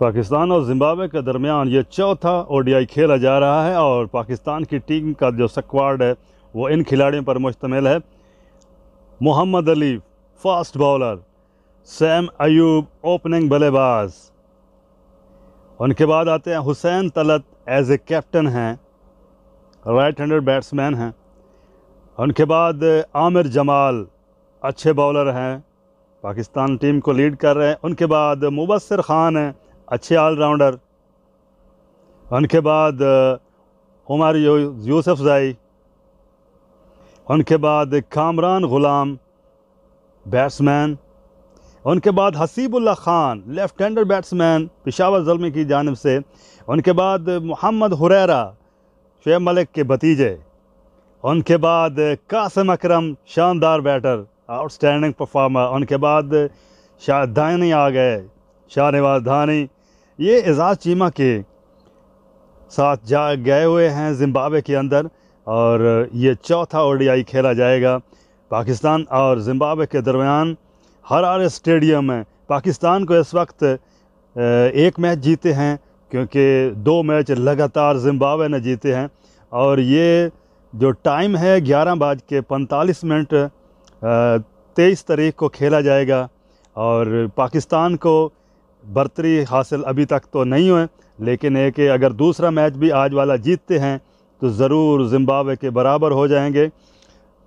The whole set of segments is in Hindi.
पाकिस्तान और जिम्बाब्वे के दरमियान ये चौथा ओडीआई खेला जा रहा है और पाकिस्तान की टीम का जो स्क्वाड है वो इन खिलाड़ियों पर मुश्तमिल है Mohammad Ali fast bowler Saim Ayub opening बल्लेबाज उनके बाद आते हैं Hussain Talat as a captain हैं राइट हैंडर बैट्समैन हैं उनके बाद आमिर जमाल अच्छे बॉलर हैं पाकिस्तान टीम को लीड कर रहे हैं उनके बाद मुबसर ख़ान हैं अच्छे ऑलराउंडर उनके बाद उमर यू, यूसुफजाई उनके बाद कामरान ग़ुलाम बैट्समैन उनके बाद Haseebullah Khan left hander batsman Peshawar Zalmi की जानब से उनके बाद मोहम्मद हुरैरा शुब मलिक के भतीजे उनके बाद कासम अकरम शानदार बैटर आउटस्टैंडिंग परफॉर्मर उनके बाद शाह धानी आ गए शाहनवाज धानी ये एजाज चीमा के साथ जा गए हुए हैं जिम्बाब्वे के अंदर और ये चौथा ओडीआई खेला जाएगा पाकिस्तान और जिम्बाब्वे के दरमियान हरारे स्टेडियम में पाकिस्तान को इस वक्त एक मैच जीते हैं क्योंकि दो मैच लगातार जिम्बाब्वे ने जीते हैं और ये जो टाइम है ग्यारह बज के पैंतालीस मिनट तेईस तारीख को खेला जाएगा और पाकिस्तान को बर्तरी हासिल अभी तक तो नहीं हुए लेकिन एक अगर दूसरा मैच भी आज वाला जीतते हैं तो ज़रूर जिम्बावे के बराबर हो जाएंगे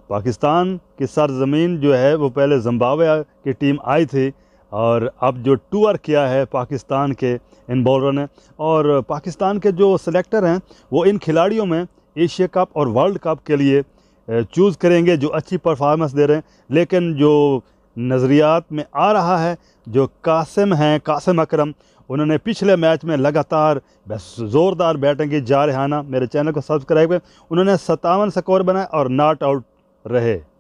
पाकिस्तान की सरजमीन जो है वो पहले जिम्बावे की टीम आई थी और अब जो टूर किया है पाकिस्तान के इन बॉलरों ने और पाकिस्तान के जो सिलेक्टर हैं वो इन खिलाड़ियों में एशिया कप और वर्ल्ड कप के लिए चूज़ करेंगे जो अच्छी परफॉर्मेंस दे रहे हैं लेकिन जो नज़रियात में आ रहा है जो कासिम हैं कासिम अकरम उन्होंने पिछले मैच में लगातार बस ज़ोरदार बैटिंग की जा रहाना मेरे चैनल को सब्सक्राइब करें उन्होंने सतावन स्कोर बनाए और नॉट आउट रहे